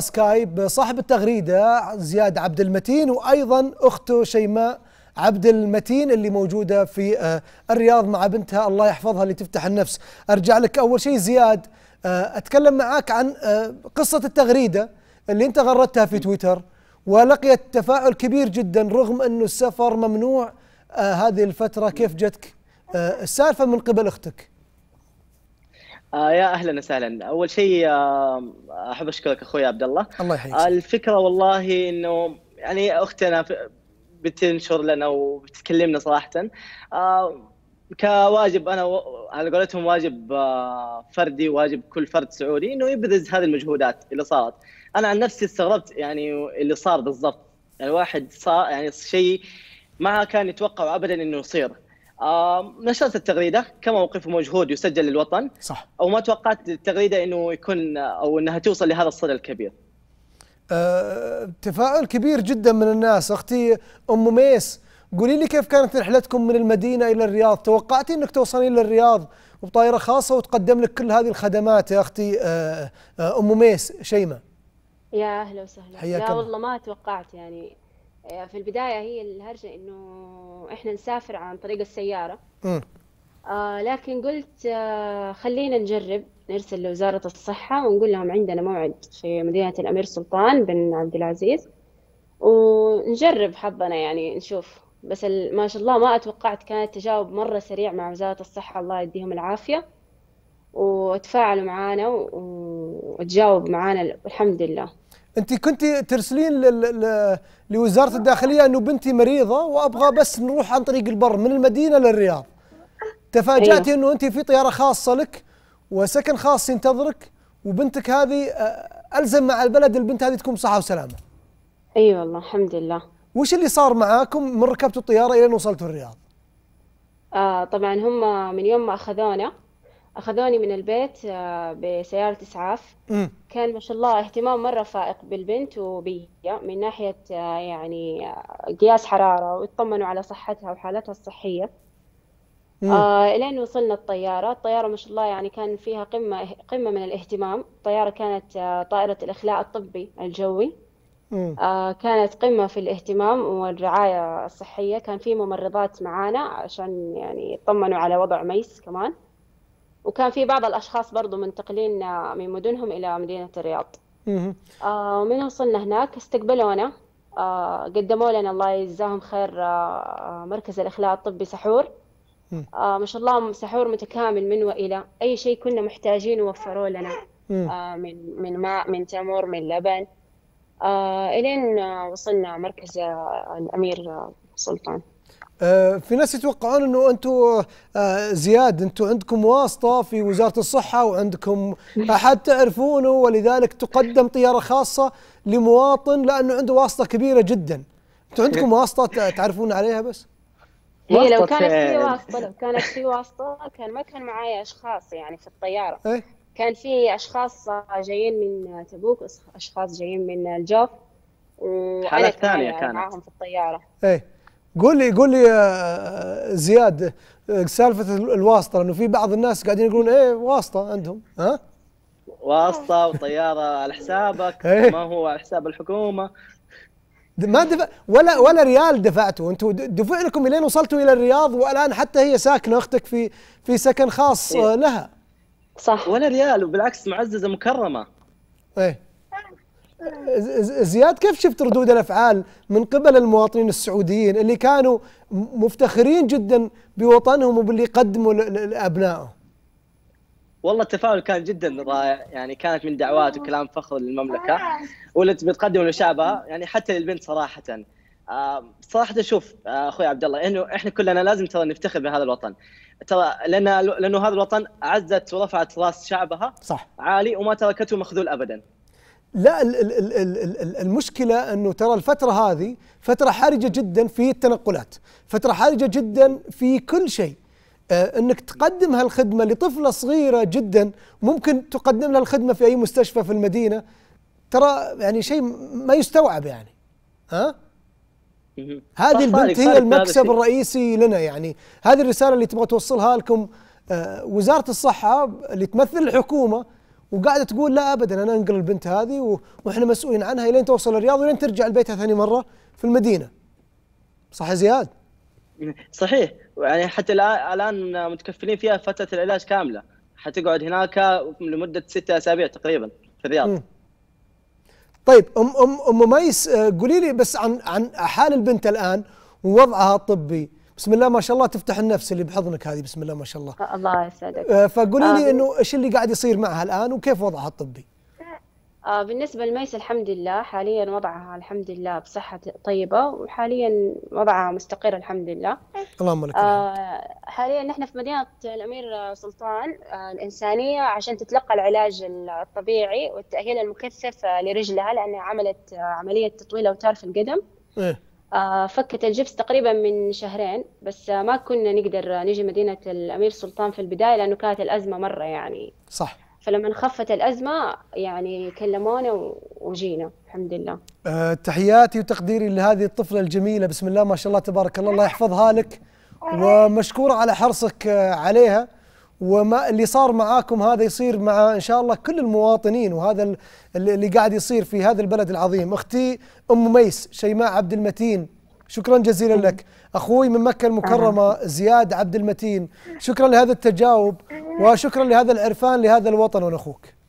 سكايب صاحب التغريدة زياد عبد المتين وأيضا أخته شيماء عبد المتين اللي موجودة في آه، الرياض مع بنتها الله يحفظها اللي تفتح النفس أرجع لك أول شيء زياد آه، أتكلم معاك عن آه، قصة التغريدة اللي أنت غردتها في تويتر ولقيت تفاعل كبير جدا رغم أنه السفر ممنوع هذه الفترة كيف جتك السالفة من قبل أختك آه يا اهلا وسهلا اول شيء آه احب اشكرك اخوي عبد الله الله يحييك آه الفكره والله انه يعني اختنا بتنشر لنا وبتكلمنا صراحه آه كواجب انا على قولتهم واجب آه فردي وواجب كل فرد سعودي انه يبرز هذه المجهودات اللي صارت انا عن نفسي استغربت يعني اللي صار بالضبط يعني الواحد صار يعني شيء ما كان يتوقع ابدا انه يصير نشرت التغريده كموقف مجهود يسجل للوطن صح وما توقعت التغريده انه يكون او انها توصل لهذا الصدى الكبير أه تفاؤل كبير جدا من الناس اختي ام ميس قولي لي كيف كانت رحلتكم من المدينه الى الرياض توقعتي انك توصلين للرياض وبطائره خاصه وتقدم لك كل هذه الخدمات يا اختي أه، أه، ام ميس شيماء يا اهلا وسهلا لا والله ما توقعت يعني آه، في البدايه هي الهرجه انه احنا نسافر عن طريق السياره آه لكن قلت آه خلينا نجرب نرسل لوزارة الصحة ونقول لهم عندنا موعد في مدينة الأمير سلطان بن عبد العزيز ونجرب حظنا يعني نشوف بس ما شاء الله ما أتوقعت كان التجاوب مرة سريع مع وزارة الصحة الله يديهم العافية وتفاعلوا معانا وتجاوب معانا الحمد لله انت كنت ترسلين لوزاره الداخليه انه بنتي مريضه وابغى بس نروح عن طريق البر من المدينه للرياض تفاجاتي أيوه. انه انت في طياره خاصه لك وسكن خاص ينتظرك وبنتك هذه آه، الزم مع البلد البنت هذه تكون بصحه وسلامه اي أيوة والله الحمد لله وش اللي صار معاكم من ركبتوا الطياره الى وصلتوا الرياض آه طبعا هم من يوم ما اخذونا اخذوني من البيت آه، بسياره اسعاف كان ما شاء الله اهتمام مره فائق بالبنت وبي من ناحيه آه، يعني آه، قياس حراره ويطمنوا على صحتها وحالتها الصحيه آه لين وصلنا الطياره الطياره ما شاء الله يعني كان فيها قمه قمه من الاهتمام الطياره كانت طائره الاخلاء الطبي الجوي آه كانت قمة في الاهتمام والرعاية الصحية كان في ممرضات معانا عشان يعني يطمنوا على وضع ميس كمان وكان في بعض الأشخاص برضو منتقلين آه، من مدنهم إلى مدينة الرياض آه وصلنا هناك استقبلونا آه قدموا لنا الله يجزاهم خير آه مركز الإخلاء الطبي سحور آه ما شاء الله سحور متكامل من وإلى أي شيء كنا محتاجين وفروا لنا آه من من ماء من تمر من لبن آه إلين آه، وصلنا مركز آه، الأمير سلطان آه، في ناس يتوقعون انه انتم آه، زياد انتم عندكم واسطه في وزاره الصحه وعندكم احد تعرفونه ولذلك تقدم طياره خاصه لمواطن لانه عنده واسطه كبيره جدا. انتم عندكم واسطه تعرفون عليها بس؟ هي إيه، لو كانت في واسطه لو كانت في واسطه كان ما كان معي اشخاص يعني في الطياره. ايه؟ كان في اشخاص جايين من تبوك اشخاص جايين من الجوف ثانيه كانت معاهم في الطياره. ايه قول لي قول لي زياد سالفه الواسطه لانه في بعض الناس قاعدين يقولون ايه واسطه عندهم ها واسطه وطياره على حسابك إيه. ما هو على حساب الحكومه ما دفع ولا ولا ريال دفعته انتم دفع لكم الين وصلتوا الى الرياض والان حتى هي ساكنه اختك في في سكن خاص إيه. لها صح ولا ريال وبالعكس معززه مكرمه ايه زياد كيف شفت ردود الافعال من قبل المواطنين السعوديين اللي كانوا مفتخرين جدا بوطنهم وباللي قدموا لابنائهم؟ والله التفاعل كان جدا رائع يعني كانت من دعوات وكلام فخر للمملكه واللي بتقدم لشعبها يعني حتى للبنت صراحه آه، صراحه شوف آه، اخوي عبد الله انه احنا كلنا لازم ترى نفتخر بهذا الوطن ترى لان لانه هذا الوطن عزت ورفعت راس شعبها صح عالي وما تركته مخذول ابدا لا المشكلة أنه ترى الفترة هذه فترة حرجة جدا في التنقلات فترة حرجة جدا في كل شيء آه، أنك تقدم هالخدمة لطفلة صغيرة جدا ممكن تقدم لها الخدمة في أي مستشفى في المدينة ترى يعني شيء ما يستوعب يعني ها؟ هذه البنت هي المكسب الرئيسي لنا يعني هذه الرسالة اللي تبغى توصلها لكم آه، وزارة الصحة اللي تمثل الحكومة وقاعده تقول لا ابدا انا انقل البنت هذه واحنا مسؤولين عنها الين توصل الرياض ولين ترجع لبيتها ثاني مره في المدينه صح يا زياد؟ صحيح يعني حتى الان متكفلين فيها فتره العلاج كامله حتقعد هناك لمده ستة اسابيع تقريبا في الرياض م. طيب ام ام ام ميس آه، قولي لي بس عن عن حال البنت الان ووضعها الطبي بسم الله ما شاء الله تفتح النفس اللي بحضنك هذه بسم الله ما شاء الله آه، الله يسعدك آه، فقولي لي آه انه ايش اللي قاعد يصير معها الان وكيف وضعها الطبي؟ آه بالنسبة لميس الحمد لله حاليا وضعها الحمد لله بصحة طيبة وحاليا وضعها مستقر الحمد لله اللهم لك آه حاليا نحن في مدينة الأمير سلطان آه الإنسانية عشان تتلقى العلاج الطبيعي والتأهيل المكثف آه، لرجلها لأنها عملت عملية تطويل أوتار في القدم إيه؟ آه، فكت الجبس تقريبا من شهرين بس ما كنا نقدر نجي مدينة الأمير سلطان في البداية لأنه كانت الأزمة مرة يعني صح فلما خفت الأزمة يعني كلمونا وجينا الحمد لله أه تحياتي وتقديري لهذه الطفلة الجميلة بسم الله ما شاء الله تبارك الله الله يحفظها لك ومشكورة على حرصك آه، عليها وما اللي صار معاكم هذا يصير مع ان شاء الله كل المواطنين وهذا اللي قاعد يصير في هذا البلد العظيم اختي ام ميس شيماء عبد المتين شكرا جزيلا لك اخوي من مكه المكرمه زياد عبد المتين شكرا لهذا التجاوب وشكرا لهذا العرفان لهذا الوطن ولاخوك